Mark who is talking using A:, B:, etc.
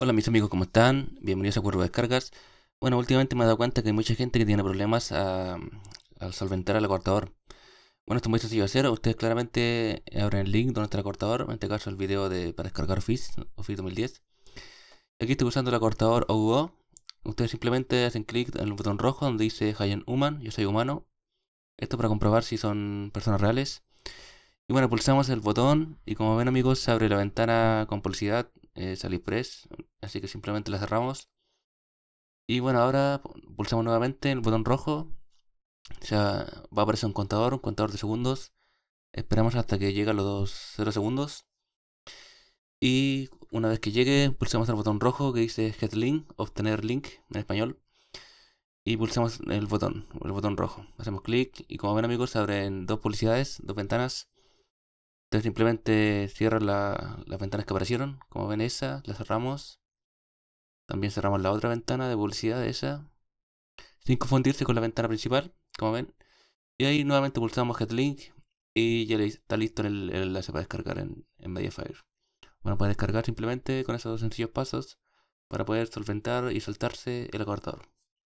A: Hola mis amigos, ¿cómo están? Bienvenidos a Cuervo de Descargas. Bueno, últimamente me he dado cuenta que hay mucha gente que tiene problemas al solventar el acortador. Bueno, esto es muy sencillo de hacer. Ustedes claramente abren el link donde está el acortador. En este caso el video de, para descargar Office, Office 2010. Aquí estoy usando el acortador OUO. Ustedes simplemente hacen clic en el botón rojo donde dice I human, yo soy humano. Esto para comprobar si son personas reales. Y bueno, pulsamos el botón y como ven amigos se abre la ventana con publicidad, eh, Así que simplemente la cerramos. Y bueno, ahora pulsamos nuevamente el botón rojo. Ya va a aparecer un contador, un contador de segundos. Esperamos hasta que llegue a los 0 segundos. Y una vez que llegue, pulsamos el botón rojo que dice Get Link, obtener link en español. Y pulsamos el botón, el botón rojo. Hacemos clic y como ven amigos se abren dos publicidades, dos ventanas. Entonces simplemente cierra las ventanas que aparecieron. Como ven esa, la cerramos. También cerramos la otra ventana de publicidad esa. Sin confundirse con la ventana principal, como ven. Y ahí nuevamente pulsamos Headlink Link y ya está listo el, enlace para descargar en, en Mediafire.
B: Bueno, puede descargar
A: simplemente con esos dos sencillos pasos para poder solventar y soltarse el acortador.